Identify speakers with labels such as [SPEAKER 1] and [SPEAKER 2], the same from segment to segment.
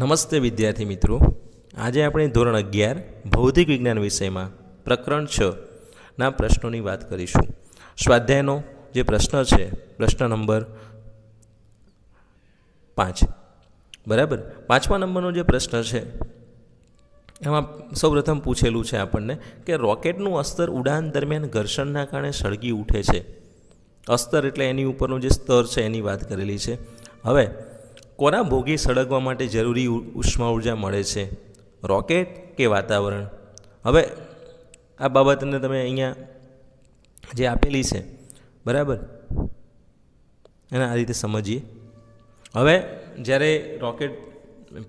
[SPEAKER 1] નમસ્તે વિદ્યાર્થી મિત્રો આજે આપણે ધોરણ અગિયાર ભૌતિક વિજ્ઞાન વિષયમાં પ્રકરણ છ ના પ્રશ્નોની વાત કરીશું સ્વાધ્યાયનો જે પ્રશ્ન છે પ્રશ્ન નંબર પાંચ બરાબર પાંચમા નંબરનો જે પ્રશ્ન છે એમાં સૌપ્રથમ પૂછેલું છે આપણને કે રોકેટનું અસ્તર ઉડાન દરમિયાન ઘર્ષણના કારણે સળગી ઉઠે છે અસ્તર એટલે એની ઉપરનું જે સ્તર છે એની વાત કરેલી છે હવે કોના ભોગી સળગવા માટે જરૂરી ઉષ્મા ઉર્જા મળે છે રોકેટ કે વાતાવરણ હવે આ બાબતને તમે અહીંયા જે આપેલી છે બરાબર એને આ રીતે સમજીએ હવે જ્યારે રોકેટ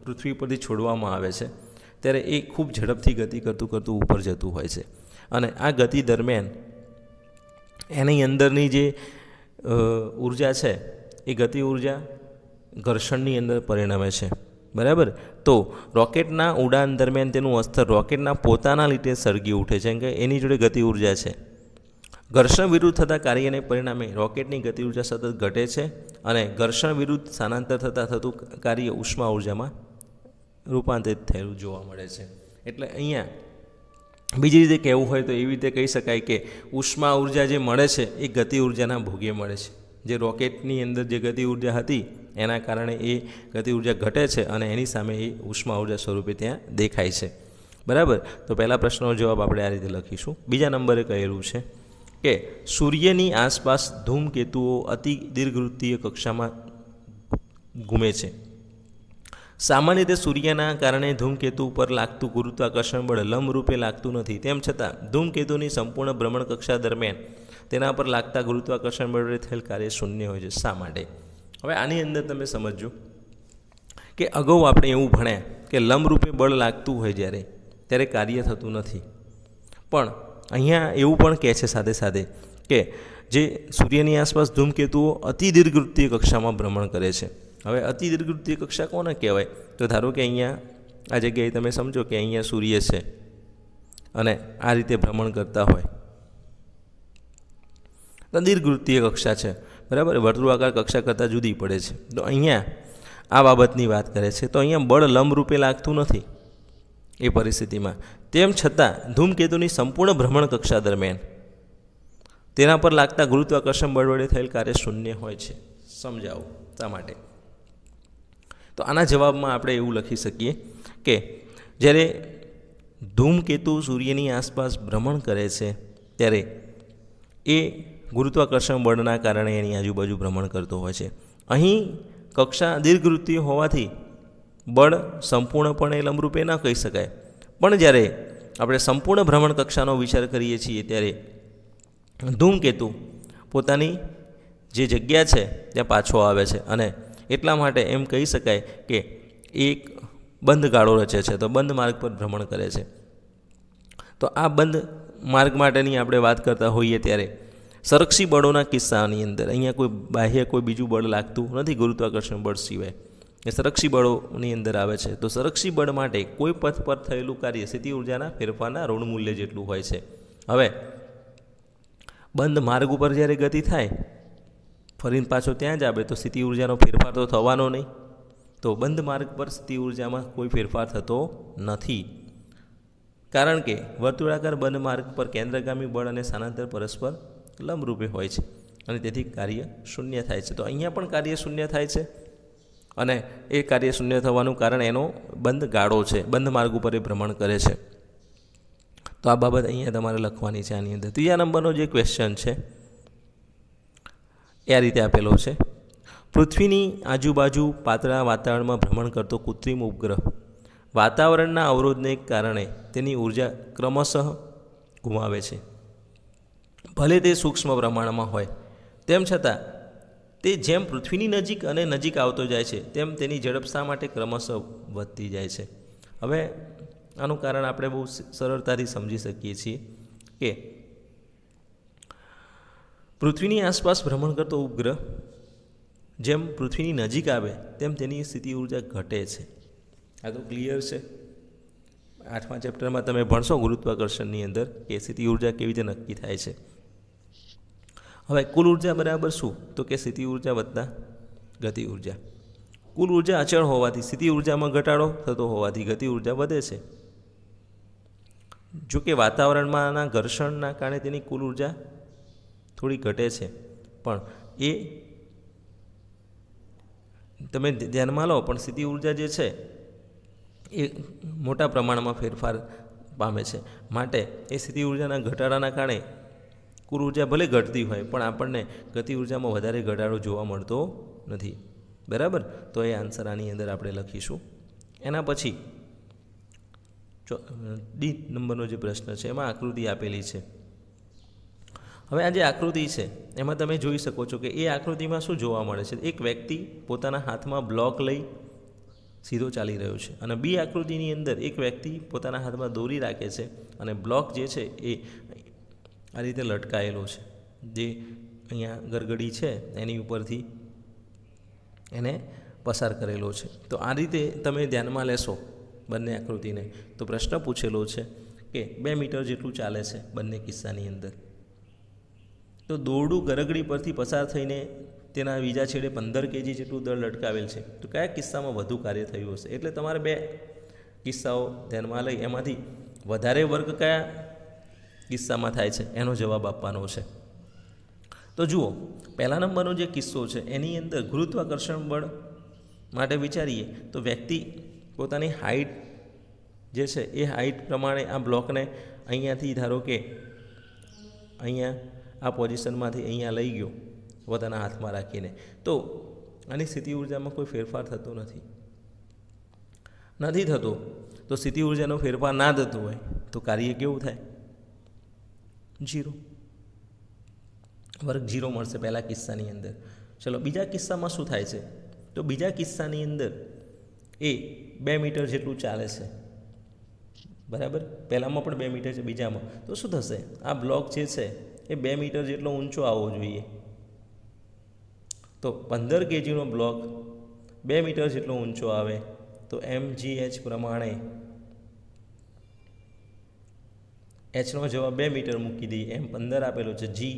[SPEAKER 1] પૃથ્વી પરથી છોડવામાં આવે છે ત્યારે એ ખૂબ ઝડપથી ગતિ કરતું કરતું ઉપર જતું હોય છે અને આ ગતિ દરમિયાન એની અંદરની જે ઉર્જા છે એ ગતિ ઉર્જા ઘર્ષણની અંદર પરિણમે છે બરાબર તો રોકેટના ઉડાન દરમિયાન તેનું અસ્તર રોકેટના પોતાના લીધે સળગી ઉઠે છે કે એની જોડે ગતિ ઉર્જા છે ઘર્ષણ વિરુદ્ધ થતા કાર્યને પરિણામે રોકેટની ગતિ ઉર્જા સતત ઘટે છે અને ઘર્ષણ વિરુદ્ધ સ્થાનાંતર થતાં થતું કાર્ય ઉષ્મા ઉર્જામાં રૂપાંતરિત થયેલું જોવા મળે છે એટલે અહીંયા બીજી રીતે કહેવું હોય તો એવી રીતે કહી શકાય કે ઉષ્મા ઉર્જા જે મળે છે એ ગતિ ઉર્જાના ભોગે મળે છે જે રોકેટની અંદર જે ગતિ ઉર્જા હતી એના કારણે એ ગતિ ઉર્જા ઘટે છે અને એની સામે એ ઉષ્મા ઉર્જા સ્વરૂપે ત્યાં દેખાય છે બરાબર તો પહેલા પ્રશ્નનો જવાબ આપણે આ રીતે લખીશું બીજા નંબરે કહેલું છે કે સૂર્યની આસપાસ ધૂમકેતુઓ અતિ દીર્ઘવૃત્તીય કક્ષામાં ઘૂમે છે સામાન્ય રીતે સૂર્યના કારણે ધૂમકેતુ ઉપર લાગતું ગુરુત્વાકર્ષણ બળ લંબરૂપે લાગતું નથી તેમ છતાં ધૂમકેતુની સંપૂર્ણ ભ્રમણકક્ષા દરમિયાન તેના પર લાગતા ગુરુત્વાકર્ષણ બળ થયેલ કાર્ય શૂન્ય હોય છે શા માટે હવે આની અંદર તમે સમજો કે અગાઉ આપણે એવું ભણ્યા કે લંબરૂપે બળ લાગતું હોય જ્યારે ત્યારે કાર્ય થતું નથી પણ અહીંયા એવું પણ કહે છે સાથે સાથે કે જે સૂર્યની આસપાસ ધૂમકેતુઓ અતિ દીર્ઘવૃત્તીય કક્ષામાં ભ્રમણ કરે છે હવે અતિ દીર્ઘવૃત્તીય કક્ષા કોને કહેવાય તો ધારો કે અહીંયા આ જગ્યાએ તમે સમજો કે અહીંયા સૂર્ય છે અને આ રીતે ભ્રમણ કરતા હોય દીર્ઘવૃત્તીય કક્ષા છે બરાબર વર્તુળાકાર કક્ષા કરતાં જુદી પડે છે તો અહીંયા આ બાબતની વાત કરે છે તો અહીંયા બળ લંબરૂપે લાગતું નથી એ પરિસ્થિતિમાં તેમ છતાં ધૂમકેતુની સંપૂર્ણ ભ્રમણ કક્ષા દરમિયાન તેના પર લાગતા ગુરુત્વાકર્ષણ બળ વડે થયેલ કાર્ય શૂન્ય હોય છે સમજાવું શા માટે તો આના જવાબમાં આપણે એવું લખી શકીએ કે જ્યારે ધૂમકેતુ સૂર્યની આસપાસ ભ્રમણ કરે છે ત્યારે એ ગુરુત્વાકર્ષણ બળના કારણે એની આજુબાજુ ભ્રમણ કરતો હોય છે અહીં કક્ષા દીર્ઘવૃત્તિ હોવાથી બળ સંપૂર્ણપણે લંબરૂપે ન કહી શકાય પણ જ્યારે આપણે સંપૂર્ણ ભ્રમણ કક્ષાનો વિચાર કરીએ છીએ ત્યારે ધૂમકેતુ પોતાની જે જગ્યા છે ત્યાં પાછો આવે છે અને એટલા માટે એમ કહી શકાય કે એક બંધ ગાળો રચે છે તો બંધ માર્ગ પર ભ્રમણ કરે છે તો આ બંધ માર્ગ માટેની આપણે વાત કરતા હોઈએ ત્યારે સરક્ષી બળોના કિસ્સાની અંદર અહીંયા કોઈ બાહ્ય કોઈ બીજું બળ લાગતું નથી ગુરુત્વાકર્ષણ બળ સિવાય એ સરક્ષી બળોની અંદર આવે છે તો સંરક્ષી બળ માટે કોઈ પથ પર થયેલું કાર્ય સ્થિતિ ઉર્જાના ફેરફારના ઋણ મૂલ્ય જેટલું હોય છે હવે બંધ માર્ગ ઉપર જ્યારે ગતિ થાય ફરીને પાછો ત્યાં જ આવે તો સ્થિતિ ઉર્જાનો ફેરફાર તો થવાનો નહીં તો બંધ માર્ગ પર સ્થિતિ ઉર્જામાં કોઈ ફેરફાર થતો નથી કારણ કે વર્તુળાકાર બંધ માર્ગ પર કેન્દ્રગામી બળ અને સ્થાનાંતર પરસ્પર લંબરૂપે હોય છે અને તેથી કાર્ય શૂન્ય થાય છે તો અહીંયા પણ કાર્ય શૂન્ય થાય છે અને એ કાર્ય શૂન્ય થવાનું કારણ એનો બંધ ગાળો છે બંધ માર્ગ ઉપર એ ભ્રમણ કરે છે તો આ બાબત અહીંયા તમારે લખવાની છે આની અંદર ત્રીજા નંબરનો જે ક્વેશ્ચન છે એ આ રીતે આપેલો છે પૃથ્વીની આજુબાજુ પાતળા વાતાવરણમાં ભ્રમણ કરતો કૃત્રિમ ઉપગ્રહ વાતાવરણના અવરોધને કારણે તેની ઉર્જા ક્રમશઃ ગુમાવે છે ભલે તે સૂક્ષ્મ પ્રમાણમાં હોય તેમ છતાં તે જેમ પૃથ્વીની નજીક અને નજીક આવતો જાય છે તેમ તેની ઝડપ શા માટે ક્રમશઃ વધતી જાય છે હવે આનું કારણ આપણે બહુ સરળતાથી સમજી શકીએ છીએ કે પૃથ્વીની આસપાસ ભ્રમણ કરતો ઉપગ્રહ જેમ પૃથ્વીની નજીક આવે તેમ તેની સ્થિતિ ઉર્જા ઘટે છે આ તો ક્લિયર છે આઠમા ચેપ્ટરમાં તમે ભણશો ગુરુત્વાકર્ષણની અંદર કે સ્થિતિ ઉર્જા કેવી રીતે નક્કી થાય છે હવે કુલ ઉર્જા બરાબર શું તો કે સ્થિતિ ઉર્જા વધતા ગતિ ઉર્જા કુલ ઉર્જા અચળ હોવાથી સ્થિતિ ઉર્જામાં ઘટાડો થતો હોવાથી ગતિ ઉર્જા વધે છે જો કે વાતાવરણમાંના ઘર્ષણના કારણે તેની કુલ ઉર્જા થોડી ઘટે છે પણ એ તમે ધ્યાનમાં લો પણ સ્થિતિ ઉર્જા જે છે એ મોટા પ્રમાણમાં ફેરફાર પામે છે માટે એ સ્થિતિ ઉર્જાના ઘટાડાના કારણે કુલ ઉર્જા ભલે ઘટતી હોય પણ આપણને ગતિ ઉર્જામાં વધારે ઘટાડો જોવા મળતો નથી બરાબર તો એ આન્સર આની અંદર આપણે લખીશું એના પછી ડી નંબરનો જે પ્રશ્ન છે એમાં આકૃતિ આપેલી છે હવે આ જે આકૃતિ છે એમાં તમે જોઈ શકો છો કે એ આકૃતિમાં શું જોવા મળે છે એક વ્યક્તિ પોતાના હાથમાં બ્લોક લઈ સીધો ચાલી રહ્યો છે અને બી આકૃતિની અંદર એક વ્યક્તિ પોતાના હાથમાં દોરી રાખે છે અને બ્લોક જે છે એ આ રીતે લટકાયેલો છે જે અહીંયા ગરગડી છે એની ઉપરથી એને પસાર કરેલો છે તો આ રીતે તમે ધ્યાનમાં લેશો બંને આકૃતિને તો પ્રશ્ન પૂછેલો છે કે બે મીટર જેટલું ચાલે છે બંને કિસ્સાની અંદર તો દોરડું ગરગડી પરથી પસાર થઈને તેના બીજા છેડે પંદર કેજી જેટલું દળ લટકાવેલ છે તો કયા કિસ્સામાં વધુ કાર્ય થયું હશે એટલે તમારે બે કિસ્સાઓ ધ્યાનમાં લઈ એમાંથી વધારે વર્ગ કયા કિસ્સામાં થાય છે એનો જવાબ આપવાનો છે તો જુઓ પહેલા નંબરનો જે કિસ્સો છે એની અંદર ગુરુત્વાકર્ષણ બળ માટે વિચારીએ તો વ્યક્તિ પોતાની હાઇટ જે છે એ હાઇટ પ્રમાણે આ બ્લોકને અહીંયાથી ધારો કે અહીંયા આ પોઝિશનમાંથી અહીંયા લઈ ગયો પોતાના હાથમાં રાખીને તો આની સ્થિતિ ઉર્જામાં કોઈ ફેરફાર થતો નથી નથી થતો તો સ્થિતિ ઉર્જાનો ફેરફાર ના થતો હોય તો કાર્ય કેવું થાય જીરો વર્ગ જીરો મળશે પહેલાં કિસ્સાની અંદર ચલો બીજા કિસ્સામાં શું થાય છે તો બીજા કિસ્સાની અંદર એ બે મીટર જેટલું ચાલે છે બરાબર પહેલાંમાં પણ બે મીટર છે બીજામાં તો શું થશે આ બ્લોક જે છે એ બે મીટર જેટલો ઊંચો આવવો જોઈએ તો પંદર કેજીનો બ્લોક બે મીટર જેટલો ઊંચો આવે તો એમ જી એચ પ્રમાણે એચનો જવાબ બે મીટર મૂકી દઈએ એમ પંદર આપેલો છે જી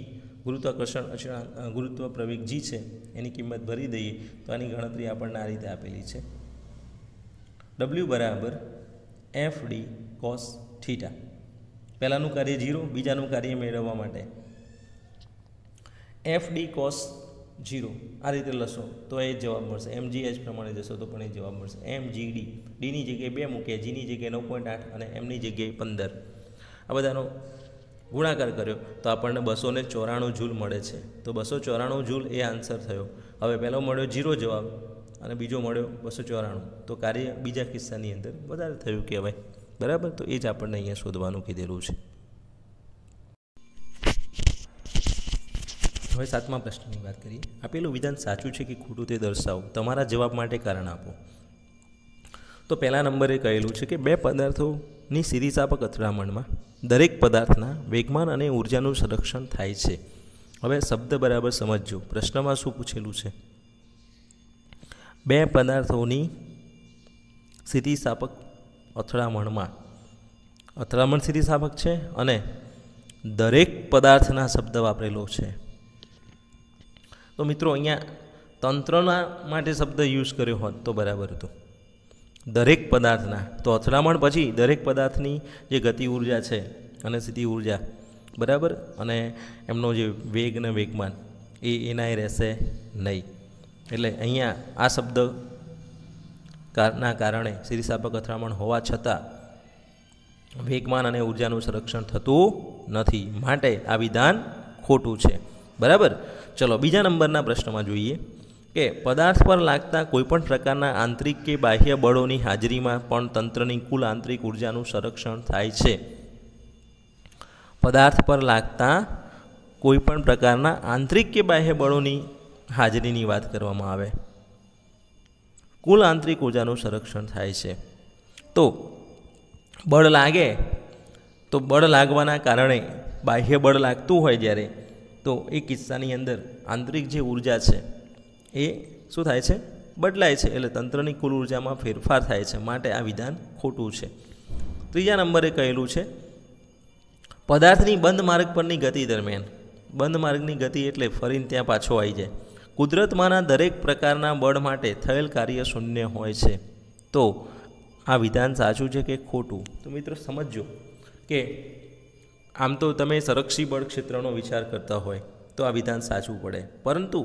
[SPEAKER 1] ગુરુત્વાકર્ષણ અચળાંક ગુરુત્વ પ્રવેગ જી છે એની કિંમત ભરી દઈએ તો આની ગણતરી આપણને આ રીતે આપેલી છે ડબલ્યુ બરાબર એફ ડી કોસ થીટા પહેલાંનું કાર્ય જીરો બીજાનું કાર્ય મેળવવા માટે એફ ડી કોસ જીરો આ રીતે લખશો તો એ જવાબ મળશે એમ જી એચ પ્રમાણે જશો તો પણ એ જવાબ મળશે એમ જી ડી ડીની જગ્યાએ બે મૂકે જીની જગ્યાએ નવ પોઈન્ટ આઠ અને એમની જગ્યાએ પંદર આ બધાનો ગુણાકાર કર્યો તો આપણને બસો ને ચોરાણું જૂલ મળે છે તો બસો ચોરાણું જૂલ એ આન્સર થયો હવે પહેલો મળ્યો જીરો જવાબ અને બીજો મળ્યો બસો ચોરાણું તો કાર્ય બીજા કિસ્સાની અંદર વધારે થયું કહેવાય બરાબર તો એ જ આપણને અહીંયા શોધવાનું કીધેલું છે હવે સાતમા પ્રશ્નની વાત કરીએ આપેલું વિધાન સાચું છે કે ખોટું તે દર્શાવો તમારા જવાબ માટે કારણ આપો તો પહેલા નંબરે કહેલું છે કે બે પદાર્થોની સ્થિતિસ્થાપક અથડામણમાં દરેક પદાર્થના વેગમાન અને ઊર્જાનું સંરક્ષણ થાય છે હવે શબ્દ બરાબર સમજજો પ્રશ્નમાં શું પૂછેલું છે બે પદાર્થોની સ્થિતિસ્થાપક અથડામણમાં અથડામણ સ્થિતિસ્થાપક છે અને દરેક પદાર્થના શબ્દ વાપરેલો છે તો મિત્રો અહીંયા તંત્રના માટે શબ્દ યુઝ કર્યો હોત તો બરાબર હતું દરેક પદાર્થના તો અથડામણ પછી દરેક પદાર્થની જે ગતિ ઉર્જા છે અને સ્થિતિ ઉર્જા બરાબર અને એમનો જે વેગ અને વેગમાન એ એનાય રહેશે નહીં એટલે અહીંયા આ શબ્દ ના કારણે સ્થિતિસ્થાપક અથડામણ હોવા છતાં વેગમાન અને ઉર્જાનું સંરક્ષણ થતું નથી માટે આ વિધાન ખોટું છે બરાબર ચલો બીજા નંબરના પ્રશ્નમાં જોઈએ કે પદાર્થ પર લાગતા કોઈપણ પ્રકારના આંતરિક કે બાહ્ય બળોની હાજરીમાં પણ તંત્રની કુલ આંતરિક ઉર્જાનું સંરક્ષણ થાય છે પદાર્થ પર લાગતા કોઈપણ પ્રકારના આંતરિક કે બાહ્ય બળોની હાજરીની વાત કરવામાં આવે કુલ આંતરિક ઉર્જાનું સંરક્ષણ થાય છે તો બળ લાગે તો બળ લાગવાના કારણે બાહ્ય બળ લાગતું હોય જ્યારે તો એ કિસ્સાની અંદર આંતરિક જે ઉર્જા છે એ શું થાય છે બદલાય છે એટલે તંત્રની કુલ ઉર્જામાં ફેરફાર થાય છે માટે આ વિધાન ખોટું છે ત્રીજા નંબરે કહેલું છે પદાર્થની બંધ માર્ગ પરની ગતિ દરમિયાન બંધ માર્ગની ગતિ એટલે ફરીને ત્યાં પાછો આવી જાય કુદરતમાંના દરેક પ્રકારના બળ માટે થયેલ કાર્ય શૂન્ય હોય છે તો આ વિધાન સાચું છે કે ખોટું તો મિત્રો સમજો કે આમ તો તમે સંરક્ષી બળ ક્ષેત્રનો વિચાર કરતા હોય તો આ વિધાન સાચવું પડે પરંતુ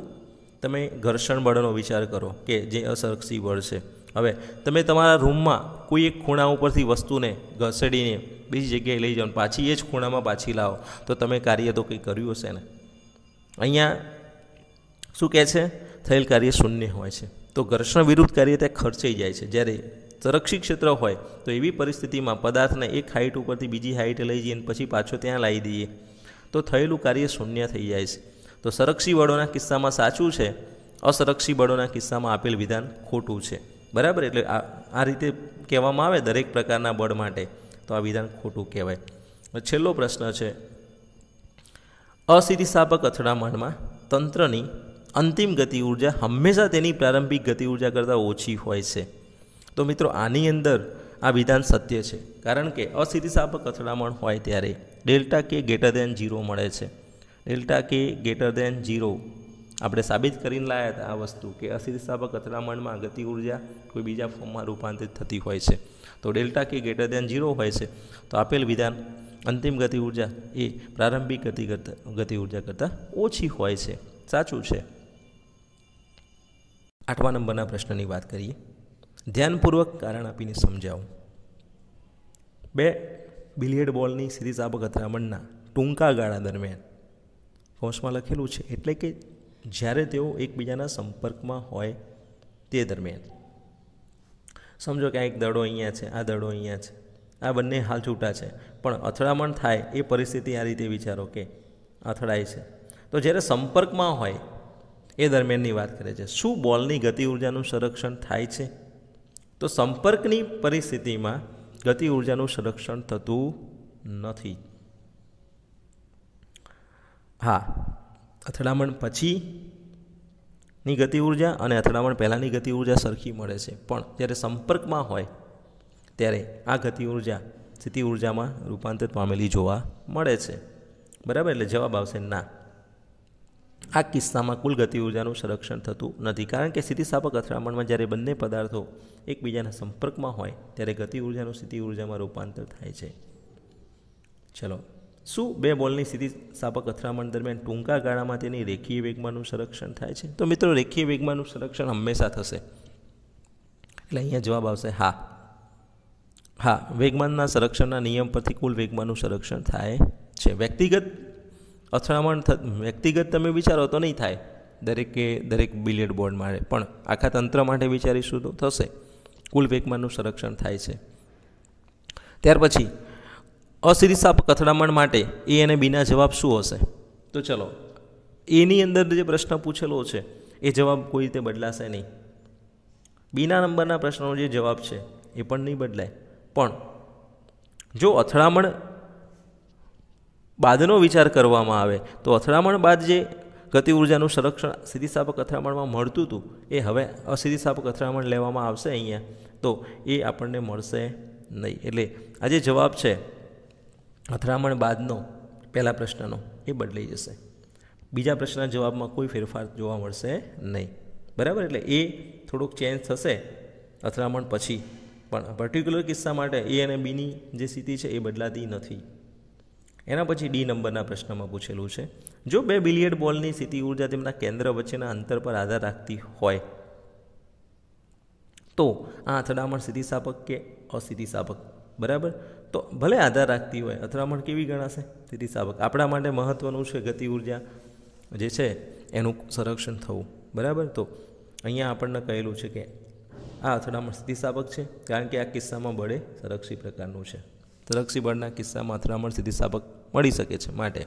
[SPEAKER 1] તમે ઘર્ષણ બળનો વિચાર કરો કે જે અસરક્ષી બળ છે હવે તમે તમારા રૂમમાં કોઈ એક ખૂણા ઉપરથી વસ્તુને ઘસેડીને બીજી જગ્યાએ લઈ જાઓ પાછી એ જ ખૂણામાં પાછી લાવો તો તમે કાર્ય તો કંઈ કર્યું હશે ને અહીંયા શું કહે છે થયેલ કાર્ય શૂન્ય હોય છે તો ઘર્ષણ વિરુદ્ધ કાર્ય ત્યાં ખર્ચાઈ જાય છે જ્યારે સંરક્ષિત ક્ષેત્ર હોય તો એવી પરિસ્થિતિમાં પદાર્થને એક હાઇટ ઉપરથી બીજી હાઇટ લઈ જઈએ પછી પાછો ત્યાં લાવી દઈએ તો થયેલું કાર્ય શૂન્ય થઈ જાય છે તો સંરક્ષી બળોના કિસ્સામાં સાચું છે અસંરક્ષી બળોના કિસ્સામાં આપેલ વિધાન ખોટું છે બરાબર એટલે આ રીતે કહેવામાં આવે દરેક પ્રકારના બળ માટે તો આ વિધાન ખોટું કહેવાય છેલ્લો પ્રશ્ન છે અસ્થિતિસ્થાપક અથડામણમાં તંત્રની અંતિમ ગતિ ઊર્જા હંમેશા તેની પ્રારંભિક ગતિ ઊર્જા કરતાં ઓછી હોય છે તો મિત્રો આની અંદર આ વિધાન સત્ય છે કારણ કે અસ્થિતિસ્થાપક અથડામણ હોય ત્યારે ડેલ્ટા કે ગેટર દેન ઝીરો મળે છે ડેલ્ટા કે ગેટર દેન ઝીરો આપણે સાબિત કરીને લાયા હતા આ વસ્તુ કે અસ્થિતિસ્થાપક અથડામણમાં ગતિ ઉર્જા કોઈ બીજા ફોર્મમાં રૂપાંતરિત થતી હોય છે તો ડેલ્ટા કે ગેટર દેન ઝીરો હોય છે તો આપેલ વિધાન અંતિમ ગતિ ઉર્જા એ પ્રારંભિક ગતિ ગતિ ઉર્જા કરતાં ઓછી હોય છે સાચું છે આઠમા નંબરના પ્રશ્નની વાત કરીએ ધ્યાનપૂર્વક કારણ આપીને સમજાવું બે બિલિયર્ડ બોલની સિરીઝ આપક અથડામણના ટૂંકા ગાળા દરમિયાન કૌંસમાં લખેલું છે એટલે કે જ્યારે તેઓ એકબીજાના સંપર્કમાં હોય તે દરમિયાન સમજો કે આ એક દડો અહીંયા છે આ દડો અહીંયા છે આ બંને હાલ છૂટા છે પણ અથડામણ થાય એ પરિસ્થિતિ આ રીતે વિચારો કે અથડાય છે તો જ્યારે સંપર્કમાં હોય એ દરમિયાનની વાત કરે છે શું બોલની ગતિ ઉર્જાનું સંરક્ષણ થાય છે તો સંપર્કની પરિસ્થિતિમાં ગતિ ઉર્જાનું સંરક્ષણ થતું નથી હા અથડામણ પછી ની ગતિ ઉર્જા અને અથડામણ પહેલાંની ગતિ ઉર્જા સરખી મળે છે પણ જ્યારે સંપર્કમાં હોય ત્યારે આ ગતિ ઉર્જા સ્થિતિ ઉર્જામાં રૂપાંતર પામેલી જોવા મળે છે બરાબર એટલે જવાબ આવશે ના આ કિસ્સામાં કુલ ગતિ ઉર્જાનું સંરક્ષણ થતું નથી કારણ કે સ્થિતિસ્થાપક અથડામણમાં જ્યારે બંને પદાર્થો એકબીજાના સંપર્કમાં હોય ત્યારે ગતિ ઉર્જાનું સ્થિતિ ઉર્જામાં રૂપાંતર થાય છે ચલો શું બે બોલની સ્થિતિસ્થાપક અથડામણ દરમિયાન ટૂંકા ગાળામાં તેની રેખીય વેગમાંનું સંરક્ષણ થાય છે તો મિત્રો રેખીય વેગમાંનું સંરક્ષણ હંમેશા થશે એટલે અહીંયા જવાબ આવશે હા હા વેગમાનના સંરક્ષણના નિયમ પરથી કુલ વેગમાંનું સંરક્ષણ થાય છે વ્યક્તિગત અથડામણ વ્યક્તિગત તમે વિચારો તો નહીં થાય દરેકે દરેક બિલિયડ બોર્ડ માટે પણ આખા તંત્ર માટે વિચારીશું તો થશે કુલ વેગમાનનું સંરક્ષણ થાય છે ત્યાર પછી અસિરીસાપક અથડામણ માટે એ અને બીના જવાબ શું હશે તો ચલો એની અંદર જે પ્રશ્ન પૂછેલો છે એ જવાબ કોઈ રીતે બદલાશે નહીં બીના નંબરના પ્રશ્નનો જે જવાબ છે એ પણ નહીં બદલાય પણ જો અથડામણ બાદનો વિચાર કરવામાં આવે તો અથડામણ બાદ જે ગતિ ઉર્જાનું સંરક્ષણ સ્થિતિસ્થાપક અથડામણમાં મળતું હતું એ હવે અસ્થિતિસ્થાપક અથડામણ લેવામાં આવશે અહીંયા તો એ આપણને મળશે નહીં એટલે આજે જવાબ છે અથડામણ બાદનો પહેલા પ્રશ્નનો એ બદલાઈ જશે બીજા પ્રશ્નના જવાબમાં કોઈ ફેરફાર જોવા મળશે નહીં બરાબર એટલે એ થોડુંક ચેન્જ થશે અથડામણ પછી પણ પર્ટિક્યુલર કિસ્સા માટે એ અને બીની જે સ્થિતિ છે એ બદલાતી નથી એના પછી ડી નંબરના પ્રશ્નમાં પૂછેલું છે જો બે બિલિયર્ડ બોલની સ્થિતિ ઉર્જા તેમના કેન્દ્ર વચ્ચેના અંતર પર આધાર રાખતી હોય તો આ અથડામણ સ્થિતિસ્થાપક કે અસ્થિતિસ્થાપક બરાબર તો ભલે આધાર રાખતી હોય અથડામણ કેવી ગણાશે સ્થિતિસ્થાપક આપણા માટે મહત્ત્વનું છે ગતિ ઉર્જા જે છે એનું સંરક્ષણ થવું બરાબર તો અહીંયા આપણને કહેલું છે કે આ અથડામણ સ્થિતિસ્થાપક છે કારણ કે આ કિસ્સામાં બળે સંરક્ષી પ્રકારનું છે સંરક્ષી બળના કિસ્સામાં અથડામણ સ્થિતિસ્થાપક મળી શકે છે માટે